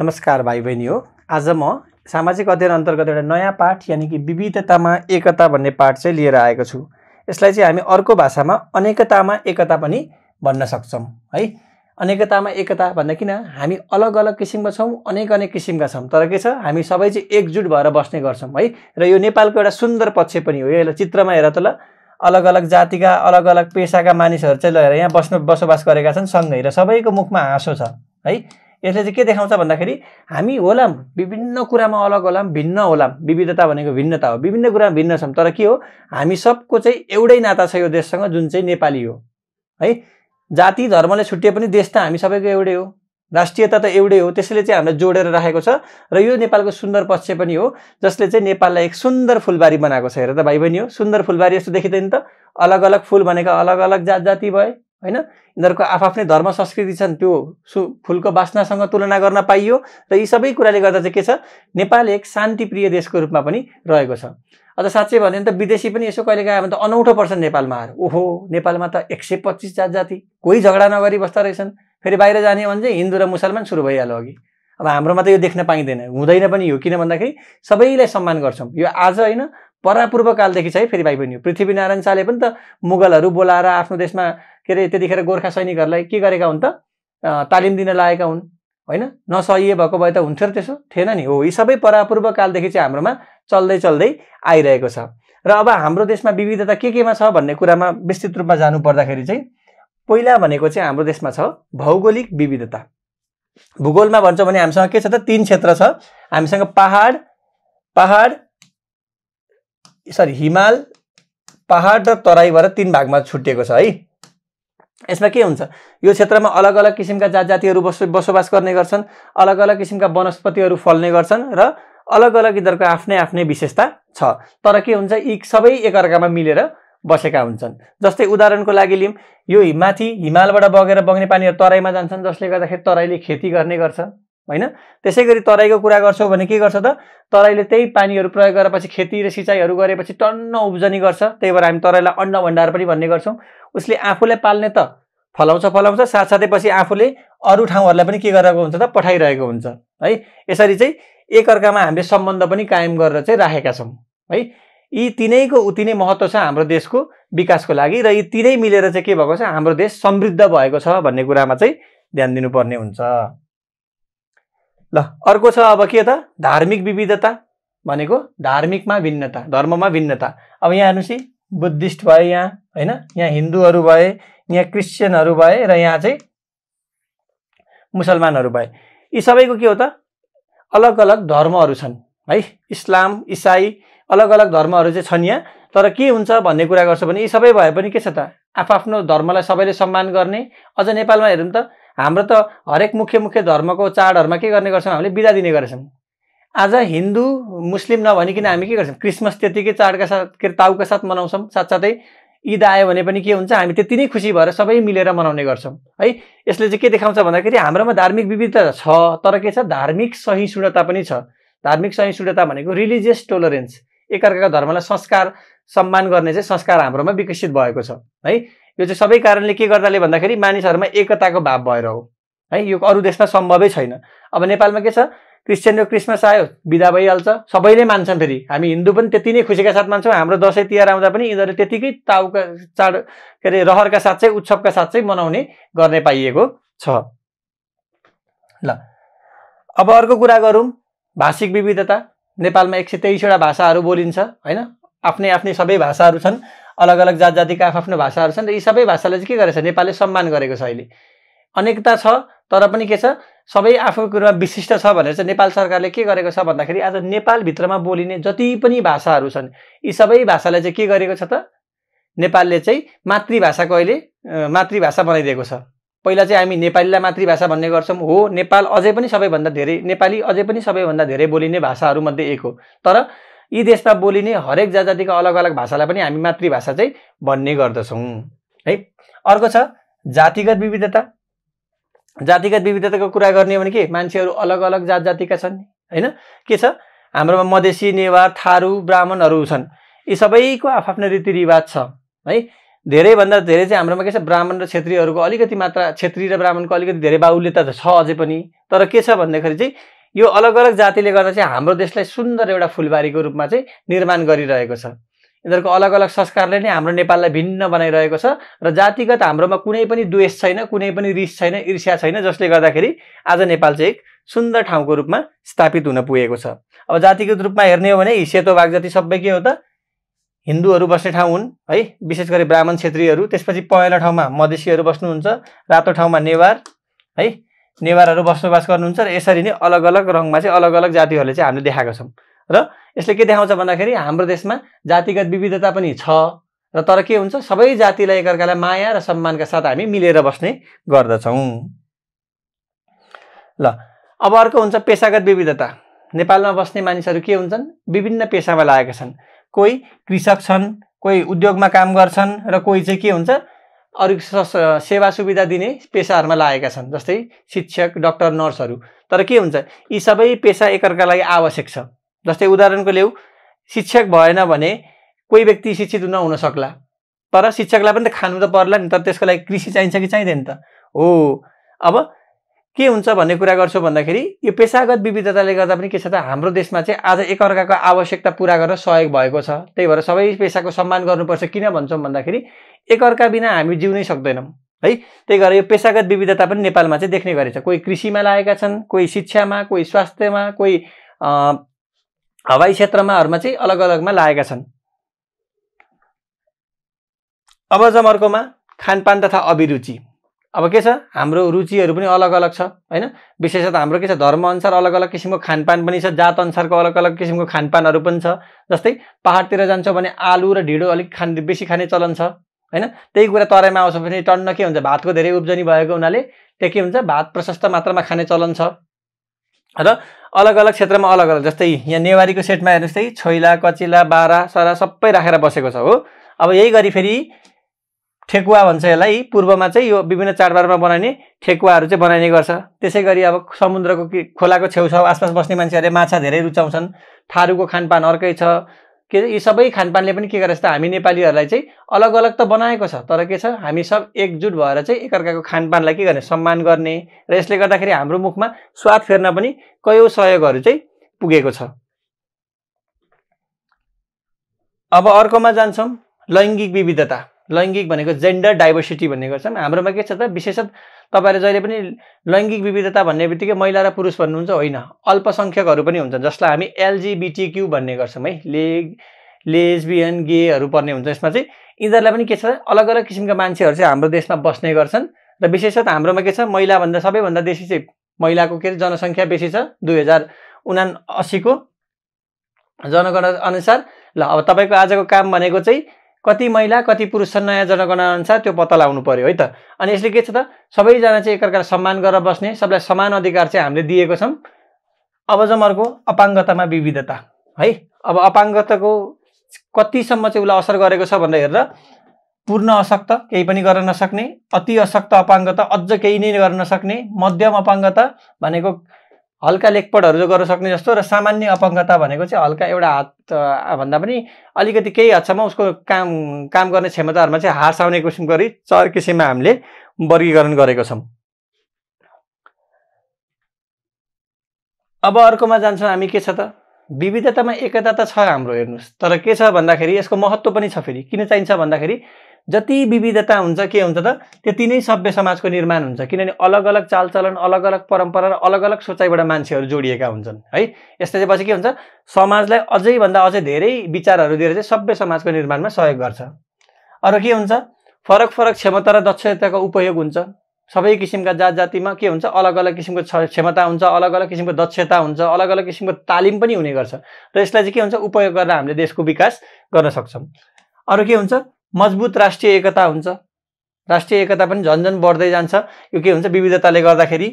नमस्कार भाइ बहिनी हो आज म सामाजिक अध्ययन अन्तर्गत एउटा नयाँ पाठ यानि कि विविधतामा एकता भन्ने पाठ चाहिँ लिएर आएको छु यसलाई चाहिँ हामी अर्को भाषामा अनेकतामा एकता पनि भन्न सक्छौँ है अनेकतामा एकता भन्दा किन हामी अलग अलग किसिमका छौँ अनेक अनेक किसिमका छौँ तर के छ हामी सबै चाहिँ एकजुट भएर बस्ने गर्छौँ है र यो नेपालको एउटा सुन्दर पक्ष पनि हो यसलाई चित्रमा हेर त ल अलग अलग जातिका अलग अलग पेसाका मानिसहरू चाहिँ लगेर यहाँ बस्नु बसोबास गरेका छन् सँगै र सबैको मुखमा हाँसो छ है यसले चाहिँ के देखाउँछ भन्दाखेरि हामी होलाम विभिन्न कुरामा अलग होलाम भिन्न होलाम विविधता भनेको भिन्नता हो विभिन्न कुरामा भिन्न छौँ तर के हो हामी सबको चाहिँ एउटै नाता छ यो देशसँग जुन चाहिँ नेपाली हो है जाति धर्मले छुट्टिए पनि देश त हामी सबैको एउटै हो राष्ट्रियता त एउटै हो त्यसैले चाहिँ हामीलाई जोडेर राखेको छ र यो नेपालको सुन्दर पक्ष पनि हो जसले चाहिँ नेपाललाई एक सुन्दर फुलबारी बनाएको छ हेर त भाइ बहिनी हो सुन्दर फुलबारी यस्तो देखिँदैन त अलग अलग फुल भनेको अलग अलग जात जाति भए होइन यिनीहरूको आफ्नै धर्म संस्कृति छन् त्यो सु फुलको बासनासँग तुलना गर्न पाइयो र यी सबै कुराले गर्दा चाहिँ के छ नेपाल एक शान्तिप्रिय देशको रूपमा पनि रहेको छ अझ साँच्चै भन्यो भने त विदेशी पनि यसो कहिले गयो भने त अनौठो पर्छ नेपालमा आएर ओहो नेपालमा त एक सय पच्चिस जात जाति कोही झगडा नगरी बस्दा रहेछन् फेरि बाहिर जाने भने चाहिँ हिन्दू र मुसलमान सुरु भइहाल्यो अघि अब हाम्रोमा त यो देख्न पाइँदैन हुँदैन पनि हो किन भन्दाखेरि सबैलाई सम्मान गर्छौँ यो आज होइन परापूर्वकालदेखि चाहिँ फेरि भाइ बहिनी पृथ्वीनारायण शाहले पनि त मुगलहरू बोलाएर आफ्नो देशमा के अरे त्यतिखेर गोर्खा सैनिकहरूलाई के गरेका हुन् त तालिम दिन लागेका हुन् होइन नसह्य भएको भए त हुन्थ्यो र त्यसो थिएन नि हो यी सबै परापूर्व कालदेखि चाहिँ हाम्रोमा चल्दै चल्दै आइरहेको छ र अब हाम्रो देशमा विविधता के केमा छ भन्ने कुरामा विस्तृत रूपमा जानु पर्दाखेरि चाहिँ पहिला भनेको चाहिँ हाम्रो देशमा छ भौगोलिक विविधता भूगोलमा भन्छौँ भने हामीसँग के छ त तिन क्षेत्र छ हामीसँग पहाड पहाड सरी हिमाल पहाड र तराई भएर तिन भागमा छुटिएको छ है यसमा के हुन्छ यो क्षेत्रमा अलग अलग किसिमका जात जातिहरू बसो बसोबास गर्ने गर्छन् अलग अलग किसिमका वनस्पतिहरू फल्ने गर्छन् र अलग अलग यिनीहरूको आफ्नै आफ्नै विशेषता छ तर के हुन्छ यी सबै एकअर्कामा मिलेर बसेका हुन्छन् जस्तै उदाहरणको लागि लिउँ यो माथि हिमालबाट बगेर बग्ने पानीहरू तराईमा जान्छन् जसले गर्दाखेरि तराईले खेती गर्ने गर्छ होइन त्यसै गरी तराईको कुरा गर्छौँ भने के गर्छ त तराईले त्यही पानीहरू प्रयोग गरेपछि खेती र सिँचाइहरू गरेपछि टन्न उब्जनी गर्छ त्यही भएर हामी तराईलाई अन्न भण्डार पनि भन्ने गर्छौँ उसले आफूलाई पाल्ने त फलाउँछ फलाउँछ साथसाथै पछि आफूले अरू ठाउँहरूलाई पनि के गरेको हुन्छ त पठाइरहेको हुन्छ है यसरी चाहिँ एकअर्कामा हामीले सम्बन्ध पनि कायम गरेर चाहिँ राखेका छौँ है यी तिनैको उति नै महत्त्व छ हाम्रो देशको विकासको लागि र यी तिनै मिलेर चाहिँ के भएको छ हाम्रो देश समृद्ध भएको छ भन्ने कुरामा चाहिँ ध्यान दिनुपर्ने हुन्छ ल अर्को छ अब के त धार्मिक विविधता भनेको धार्मिकमा भिन्नता धर्ममा भिन्नता अब यहाँ हेर्नुहोस् बुद्धिस्ट भए यहाँ होइन यहाँ हिन्दूहरू भए यहाँ क्रिस्चियनहरू भए र यहाँ चाहिँ मुसलमानहरू भए यी सबैको के हो त अलग अलग धर्महरू छन् है इस्लाम इसाई अलग अलग धर्महरू चाहिँ छन् यहाँ तर के हुन्छ भन्ने कुरा गर्छ भने यी सबै भए पनि के छ त आफआफ्नो धर्मलाई सबैले सम्मान गर्ने अझ नेपालमा हेरौँ त हाम्रो त हरेक मुख्य मुख्य धर्मको चाडहरूमा के गर्ने गर्छौँ हामीले बिदा दिने गर्छौँ आज हिन्दू मुस्लिम नभनिकन हामी के गर्छौँ क्रिसमस त्यतिकै चाडका साथ के ताउका साथ मनाउँछौँ साथसाथै ईद आयो भने पनि के हुन्छ हामी त्यति नै खुसी भएर सबै मिलेर मनाउने गर्छौँ है यसले चाहिँ के देखाउँछ भन्दाखेरि हाम्रोमा धार्मिक विविधता छ तर के छ धार्मिक सहिष्णुता पनि छ धार्मिक सहिष्णुता भनेको रिलिजियस टोलरेन्स एकअर्काको धर्मलाई संस्कार सम्मान गर्ने चाहिँ संस्कार हाम्रोमा विकसित भएको छ है यो चाहिँ सबै कारणले के गर्दाले भन्दाखेरि मानिसहरूमा एकताको भाव भएर हो है यो अरू देशमा सम्भवै छैन अब नेपालमा के छ क्रिस्चियनको क्रिसमस आयो बिदा भइहाल्छ सबैले मान्छन् फेरि हामी हिन्दू पनि त्यति नै खुसीका साथ मान्छौँ हाम्रो दसैँ तिहार आउँदा पनि यिनीहरू त्यतिकै ताउका चाड के अरे रहरका साथ चाहिँ उत्सवका साथ चाहिँ मनाउने गर्ने पाइएको छ ल अब अर्को कुरा गरौँ भाषिक विविधता नेपालमा एक सय तेइसवटा भाषाहरू बोलिन्छ होइन आफ्नै आफ्नै सबै भाषाहरू छन् अलग अलग जात जातिका आफ्नो भाषाहरू छन् र यी सबै भाषालाई चाहिँ के गरेको छ नेपालले सम्मान गरेको छ अहिले अनेकता छ तर पनि के छ सबै आफ्नो कुरोमा विशिष्ट छ भनेर चाहिँ नेपाल सरकारले के गरेको छ भन्दाखेरि आज नेपालभित्रमा बोलिने जति पनि भाषाहरू छन् यी सबै भाषालाई चाहिँ के गरेको छ त नेपालले चाहिँ मातृभाषाको अहिले मातृभाषा बनाइदिएको छ पहिला चाहिँ हामी नेपालीलाई मातृभाषा भन्ने गर्छौँ हो नेपाल अझै पनि सबैभन्दा धेरै नेपाली अझै पनि सबैभन्दा धेरै बोलिने भाषाहरूमध्ये एक हो तर यी देशमा बोलिने हरेक जातिको अलग अलग भाषालाई पनि हामी मातृभाषा चाहिँ भन्ने गर्दछौँ है अर्को छ जातिगत विविधता जातिगत विविधताको कुरा गर्ने हो भने के मान्छेहरू अलग अलग जात जातिका छन् होइन के छ हाम्रोमा मधेसी नेवार थारू ब्राह्मणहरू छन् यी सबैको आफ्नो रीतिरिवाज छ है धेरैभन्दा धेरै चाहिँ हाम्रोमा के छ ब्राह्मण र क्षेत्रीयहरूको अलिकति मात्रा क्षेत्री र ब्राह्मणको अलिकति धेरै बाहुल्यता त छ अझै पनि तर के छ भन्दाखेरि चाहिँ यो अलग अलग जातिले गर्दा चाहिँ हाम्रो देशलाई सुन्दर एउटा फुलबारीको रूपमा चाहिँ निर्माण गरिरहेको छ यिनीहरूको अलग अलग संस्कारले नै हाम्रो नेपाललाई भिन्न बनाइरहेको छ र जातिगत हाम्रोमा कुनै पनि द्वेष छैन कुनै पनि रिस छैन ईर्ष्या छैन जसले गर्दाखेरि आज नेपाल चाहिँ एक सुन्दर ठाउँको रूपमा स्थापित हुन पुगेको छ अब जातिगत रूपमा हेर्ने हो भने सेतो बाघ जाति सबै के हो त हिन्दूहरू बस्ने ठाउँ हुन् है विशेष गरी ब्राह्मण क्षेत्रीहरू त्यसपछि पहेँलो ठाउँमा मधेसीहरू बस्नुहुन्छ रातो ठाउँमा नेवार है नेवारहरू बसोबास गर्नुहुन्छ र यसरी नै अलग अलग रङमा चाहिँ अलग अलग जातिहरूले चाहिँ हामीले देखाएको छौँ र यसले के देखाउँछ भन्दाखेरि हाम्रो देशमा जातिगत विविधता पनि छ र तर के हुन्छ सबै जातिलाई एकअर्कालाई माया र सम्मानका साथ हामी मिलेर बस्ने गर्दछौँ ल अब अर्को हुन्छ पेसागत विविधता नेपालमा बस्ने मानिसहरू के हुन्छन् विभिन्न पेसामा लागेका छन् कोही कृषक छन् कोही उद्योगमा काम गर्छन् र कोही चाहिँ के हुन्छ अरू सेवा सुविधा दिने पेसाहरूमा लागेका छन् जस्तै शिक्षक डक्टर नर्सहरू तर के हुन्छ यी सबै पेसा एकअर्कालाई आवश्यक छ जस्तै उदाहरणको ल्याउ शिक्षक भएन भने कोही व्यक्ति शिक्षित नहुन सक्ला तर शिक्षकलाई पनि त खानु त पर्ला नि तर त्यसको लागि कृषि चाहिन्छ कि चाहिँदैन त हो अब के हुन्छ भन्ने कुरा गर्छु भन्दाखेरि यो पेसागत विविधताले गर्दा पनि के छ त हाम्रो देशमा चाहिँ आज एकअर्काको आवश्यकता पुरा गर्न सहयोग भएको छ त्यही भएर सबै पेसाको सम्मान गर्नुपर्छ किन भन्छौँ भन्दाखेरि एकअर्का बिना हामी जिउनै सक्दैनौँ है त्यही भएर यो पेसागत विविधता पनि नेपालमा चाहिँ देख्ने गरेछ कोही कृषिमा लागेका छन् कोही शिक्षामा कोही स्वास्थ्यमा कोही हवाई क्षेत्रमाहरूमा चाहिँ अलग अलगमा लागेका छन् अब जब अर्कोमा खानपान तथा अभिरुचि अब के छ हाम्रो रुचिहरू पनि अलग अलग छ होइन विशेषतः हाम्रो के छ धर्मअनुसार अलग अलग किसिमको खानपान पनि छ जात अनुसारको अलग अलग किसिमको खानपानहरू पनि छ जस्तै पाहाडतिर जान्छौँ भने आलु र ढिँडो अलिक खान बेसी खाने चलन छ होइन त्यही कुरा तराईमा आउँछ भने टन्न के हुन्छ भातको धेरै उब्जनी भएको हुनाले त्यहाँ के हुन्छ भात प्रशस्त मात्रामा खाने चलन छ र अलग अलग क्षेत्रमा अलग अलग जस्तै यहाँ नेवारीको सेटमा हेर्नुहोस् है छोइला कचिला बारा सरा सबै राखेर बसेको छ हो अब यही गरी फेरि ठेकुवा भन्छ यसलाई पूर्वमा चाहिँ यो विभिन्न चाडबाडमा बनाइने ठेकुवाहरू चाहिँ बनाइने गर्छ त्यसै गरी अब समुद्रको खोलाको छेउछाउ आसपास बस्ने मान्छेहरूले माछा धेरै रुचाउँछन् थारूको खानपान अर्कै छ के यी सबै खानपानले पनि के गरेछ त हामी नेपालीहरूलाई चाहिँ अलग अलग त बनाएको छ तर के छ हामी सब एकजुट भएर चाहिँ एकअर्काको खानपानलाई के गर्ने सम्मान गर्ने र यसले गर्दाखेरि हाम्रो मुखमा स्वाद फेर्न पनि कयौँ सहयोगहरू चाहिँ पुगेको छ अब अर्कोमा जान्छौँ लैङ्गिक विविधता लैङ्गिक भनेको जेन्डर डाइभर्सिटी भन्ने गर्छन् हाम्रोमा के छ त विशेषत तपाईँहरू जहिले पनि लैङ्गिक विविधता भन्ने बित्तिकै महिला र पुरुष भन्नुहुन्छ होइन अल्पसङ्ख्यकहरू पनि हुन्छन् जसलाई हामी एलजिबिटिक्यु भन्ने गर्छौँ है ले लेजबियन गेहरू पर्ने हुन्छ यसमा चाहिँ यिनीहरूलाई पनि के छ अलग अलग किसिमका मान्छेहरू चाहिँ हाम्रो देशमा बस्ने गर्छन् र विशेषत हाम्रोमा के छ महिलाभन्दा सबैभन्दा बेसी चाहिँ महिलाको के अरे जनसङ्ख्या बेसी छ दुई हजार उना अस्सीको जनगणना अनुसार ल अब तपाईँको आजको काम भनेको चाहिँ कति महिला कति पुरुष छन् नयाँ अनुसार त्यो पत्ता लगाउनु पऱ्यो है त अनि यसले के छ त सबैजना चाहिँ एकअर्कालाई सम्मान गरेर बस्ने सबलाई समान अधिकार चाहिँ हामीले दिएको छौँ अब जम अर्को अपाङ्गतामा विविधता है अब अपाङ्गताको कतिसम्म चाहिँ उसलाई असर गरेको छ भनेर हेरेर पूर्ण अशक्त केही पनि गर्न नसक्ने अति असक्त अपाङ्गता अझ केही नै गर्न नसक्ने मध्यम अपाङ्गता भनेको हल्का लेखपटहरू गर्न सक्ने जस्तो र सामान्य अपङ्गता भनेको चाहिँ हल्का एउटा हात भन्दा पनि अलिकति केही हदसम्म उसको काम काम गर्ने क्षमताहरूमा चाहिँ आउने किसिम गरी चार किसिममा हामीले वर्गीकरण गरेको छौँ अब अर्कोमा जान्छौँ हामी के छ त विविधतामा एकता त छ हाम्रो हेर्नुहोस् तर के छ भन्दाखेरि यसको महत्त्व पनि छ फेरि किन चाहिन्छ भन्दाखेरि जति विविधता हुन्छ के हुन्छ त त्यति नै सभ्य समाजको निर्माण हुन्छ किनभने अलग अलग चालचलन अलग अलग परम्परा र अलग अलग सोचाइबाट मान्छेहरू जोडिएका हुन्छन् है यसले चाहिँ पछि के हुन्छ समाजलाई अझैभन्दा अझै धेरै विचारहरू दिएर चाहिँ सभ्य समाजको निर्माणमा सहयोग गर्छ अरू के हुन्छ फरक फरक क्षमता र दक्षताको उपयोग हुन्छ सबै किसिमका जात जातिमा के हुन्छ अलग अलग किसिमको क्षमता हुन्छ अलग अलग किसिमको दक्षता हुन्छ अलग अलग किसिमको तालिम पनि हुने गर्छ र यसलाई चाहिँ के हुन्छ उपयोग गरेर हामीले देशको विकास गर्न सक्छौँ अरू के हुन्छ मजबुत राष्ट्रिय एकता हुन्छ राष्ट्रिय एकता पनि झन्झन बढ्दै जान्छ यो के हुन्छ विविधताले गर्दाखेरि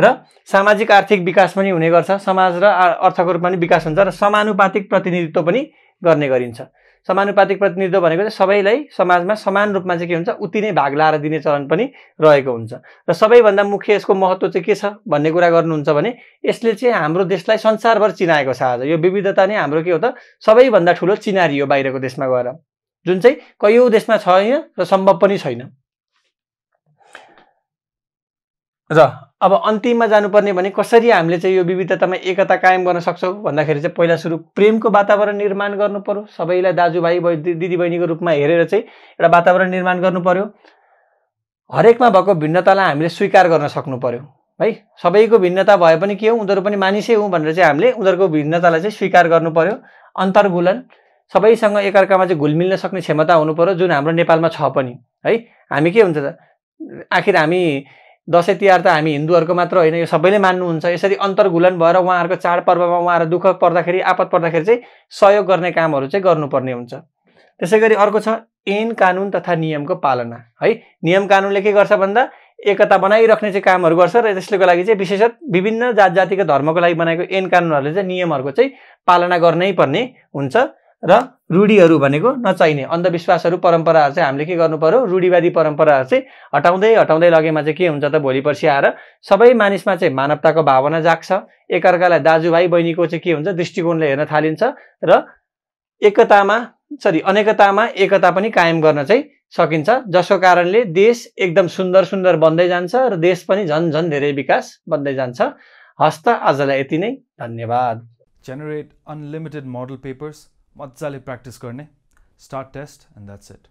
र सामाजिक आर्थिक विकास पनि हुने गर्छ समाज र अर्थको रूपमा पनि विकास हुन्छ र समानुपातिक प्रतिनिधित्व पनि गर्ने गरिन्छ समानुपातिक प्रतिनिधित्व भनेको चाहिँ सबैलाई समाजमा समान रूपमा चाहिँ के हुन्छ उति नै भाग लाएर दिने चलन पनि रहेको हुन्छ र सबैभन्दा मुख्य यसको महत्त्व चाहिँ के छ भन्ने कुरा गर्नुहुन्छ भने यसले चाहिँ हाम्रो देशलाई संसारभर चिनाएको छ आज यो विविधता नै हाम्रो के हो त सबैभन्दा ठुलो चिनारी हो बाहिरको देशमा गएर जुन चाहिँ कयौँ देशमा छ यहाँ र सम्भव पनि छैन र अब अन्तिममा जानुपर्ने भने कसरी हामीले चाहिँ यो विविधतामा एकता कायम गर्न सक्छौँ भन्दाखेरि चाहिँ पहिला सुरु प्रेमको वातावरण निर्माण गर्नु पऱ्यो सबैलाई दाजुभाइ दिदीबहिनीको रूपमा हेरेर चाहिँ एउटा वातावरण निर्माण गर्नु पऱ्यो हरेकमा भएको भिन्नतालाई हामीले स्वीकार गर्न सक्नु पऱ्यो है सबैको भिन्नता भए पनि के हो उनीहरू पनि मानिसै हुँ भनेर चाहिँ हामीले उनीहरूको भिन्नतालाई चाहिँ स्वीकार गर्नु पऱ्यो अन्तर्गुलन सबैसँग एकअर्कामा चाहिँ घुलमिल्न सक्ने क्षमता हुनु पऱ्यो जुन हाम्रो नेपालमा छ पनि है हामी के हुन्छ त आखिर हामी दसैँ तिहार त हामी हिन्दूहरूको मात्र होइन यो सबैले मान्नुहुन्छ यसरी अन्तर्घुलन भएर उहाँहरूको चाडपर्वमा उहाँहरू दुःख पर्दाखेरि आपत पर्दाखेरि चाहिँ सहयोग गर्ने कामहरू चाहिँ गर्नुपर्ने हुन्छ त्यसै गरी अर्को छ ऐन कानुन तथा नियमको पालना है नियम कानुनले के गर्छ भन्दा एकता बनाइराख्ने चाहिँ कामहरू गर्छ र त्यसलेको लागि चाहिँ विशेषत विभिन्न जात जातिको धर्मको लागि बनाएको ऐन कानुनहरूले चाहिँ नियमहरूको चाहिँ पालना गर्नै पर्ने हुन्छ र रूढीहरू भनेको नचाहिने अन्धविश्वासहरू परम्पराहरू चाहिँ हामीले के गर्नु पऱ्यो रूढिवादी परम्पराहरू चाहिँ हटाउँदै हटाउँदै लगेमा चाहिँ के हुन्छ त भोलि पर्सि आएर सबै मानिसमा चाहिँ मानवताको भावना जाग्छ एकअर्कालाई दाजुभाइ बहिनीको चाहिँ के हुन्छ दृष्टिकोणले हेर्न थालिन्छ र एकतामा सरी अनेकतामा एकता पनि कायम गर्न चाहिँ सकिन्छ जसको कारणले देश एकदम सुन्दर सुन्दर बन्दै जान्छ र देश पनि झन् झन् धेरै विकास बन्दै जान्छ हस्त आजलाई यति नै धन्यवाद जेनेरेट अनलिमिटेड मोडल पेपर्स मजाले प्र्याक्टिस गर्ने start test and that's it